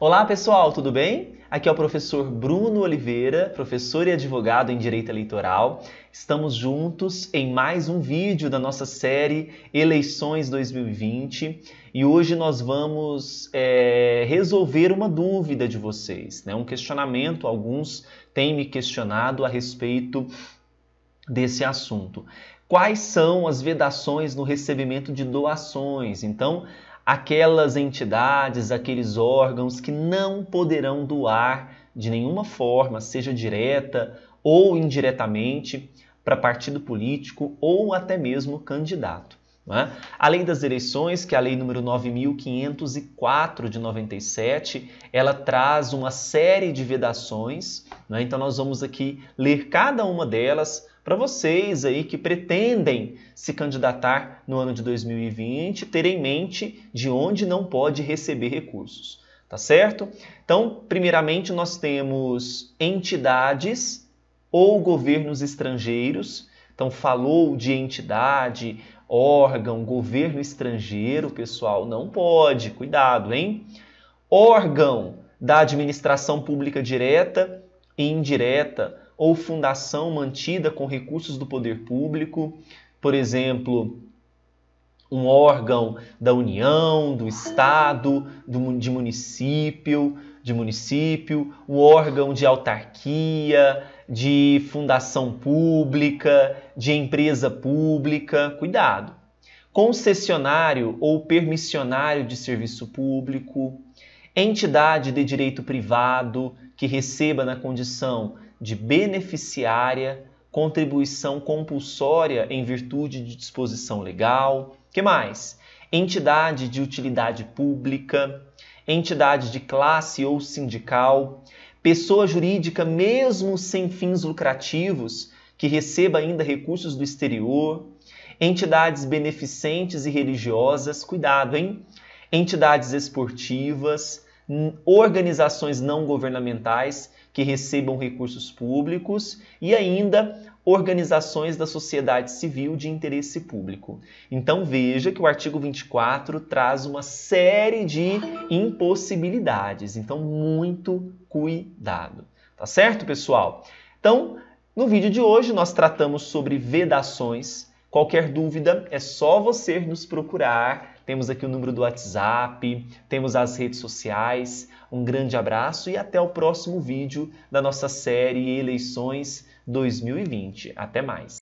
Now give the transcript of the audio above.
Olá pessoal, tudo bem? Aqui é o professor Bruno Oliveira, professor e advogado em Direito Eleitoral. Estamos juntos em mais um vídeo da nossa série Eleições 2020 e hoje nós vamos é, resolver uma dúvida de vocês, né? um questionamento. Alguns têm me questionado a respeito desse assunto. Quais são as vedações no recebimento de doações? Então, aquelas entidades, aqueles órgãos que não poderão doar de nenhuma forma, seja direta ou indiretamente, para partido político ou até mesmo candidato. Né? A lei das eleições, que é a lei número 9.504 de 97, ela traz uma série de vedações, né? então nós vamos aqui ler cada uma delas para vocês aí que pretendem se candidatar no ano de 2020, ter em mente de onde não pode receber recursos, tá certo? Então, primeiramente nós temos entidades ou governos estrangeiros então, falou de entidade, órgão, governo estrangeiro, pessoal, não pode, cuidado, hein? Órgão da administração pública direta e indireta ou fundação mantida com recursos do poder público, por exemplo, um órgão da União, do Estado, do, de município, de município, o órgão de autarquia, de fundação pública, de empresa pública. Cuidado! Concessionário ou permissionário de serviço público, entidade de direito privado que receba na condição de beneficiária contribuição compulsória em virtude de disposição legal. Que mais? Entidade de utilidade pública, entidade de classe ou sindical, pessoa jurídica mesmo sem fins lucrativos, que receba ainda recursos do exterior, entidades beneficentes e religiosas, cuidado, hein? Entidades esportivas, organizações não governamentais que recebam recursos públicos e ainda organizações da sociedade civil de interesse público. Então veja que o artigo 24 traz uma série de impossibilidades, então muito cuidado. Tá certo, pessoal? Então, no vídeo de hoje nós tratamos sobre vedações. Qualquer dúvida é só você nos procurar temos aqui o número do WhatsApp, temos as redes sociais. Um grande abraço e até o próximo vídeo da nossa série Eleições 2020. Até mais!